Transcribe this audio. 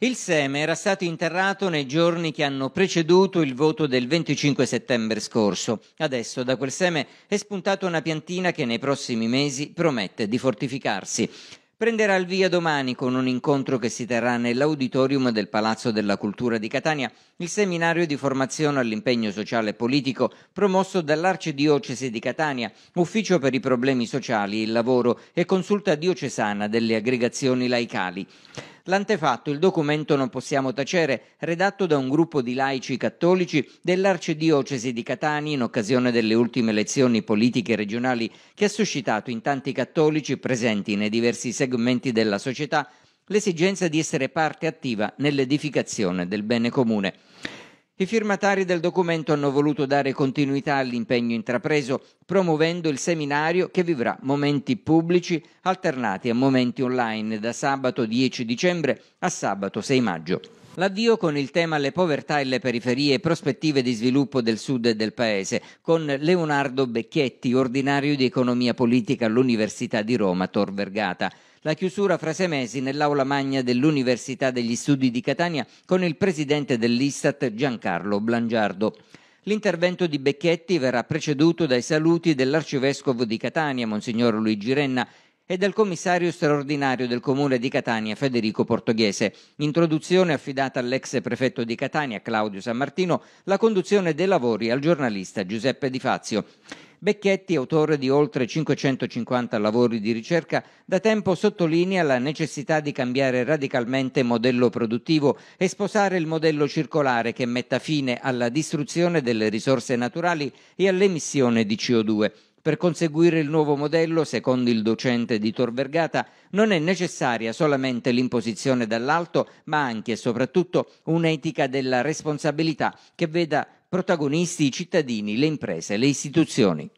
Il seme era stato interrato nei giorni che hanno preceduto il voto del 25 settembre scorso. Adesso da quel seme è spuntata una piantina che nei prossimi mesi promette di fortificarsi prenderà il via domani con un incontro che si terrà nell'auditorium del Palazzo della Cultura di Catania, il seminario di formazione all'impegno sociale e politico promosso dall'Arcidiocesi di Catania, Ufficio per i problemi sociali, il lavoro e consulta diocesana delle aggregazioni laicali. L'antefatto, il documento Non possiamo tacere, redatto da un gruppo di laici cattolici dell'arcidiocesi di Catania in occasione delle ultime elezioni politiche regionali che ha suscitato in tanti cattolici presenti nei diversi segmenti della società l'esigenza di essere parte attiva nell'edificazione del bene comune. I firmatari del documento hanno voluto dare continuità all'impegno intrapreso, promuovendo il seminario che vivrà momenti pubblici alternati a momenti online da sabato 10 dicembre a sabato 6 maggio l'avvio con il tema Le povertà e le periferie, prospettive di sviluppo del sud e del paese, con Leonardo Becchietti, ordinario di economia politica all'Università di Roma Tor Vergata la chiusura fra sei mesi nell'aula magna dell'Università degli Studi di Catania con il presidente dell'Istat Giancarlo Blangiardo. L'intervento di Becchetti verrà preceduto dai saluti dell'arcivescovo di Catania, Monsignor Luigi Renna, e dal commissario straordinario del comune di Catania Federico Portoghese. Introduzione affidata all'ex prefetto di Catania Claudio San Martino, la conduzione dei lavori al giornalista Giuseppe Di Fazio. Becchetti, autore di oltre 550 lavori di ricerca, da tempo sottolinea la necessità di cambiare radicalmente modello produttivo e sposare il modello circolare che metta fine alla distruzione delle risorse naturali e all'emissione di CO2. Per conseguire il nuovo modello, secondo il docente di Tor Vergata, non è necessaria solamente l'imposizione dall'alto, ma anche e soprattutto un'etica della responsabilità che veda protagonisti i cittadini, le imprese, le istituzioni.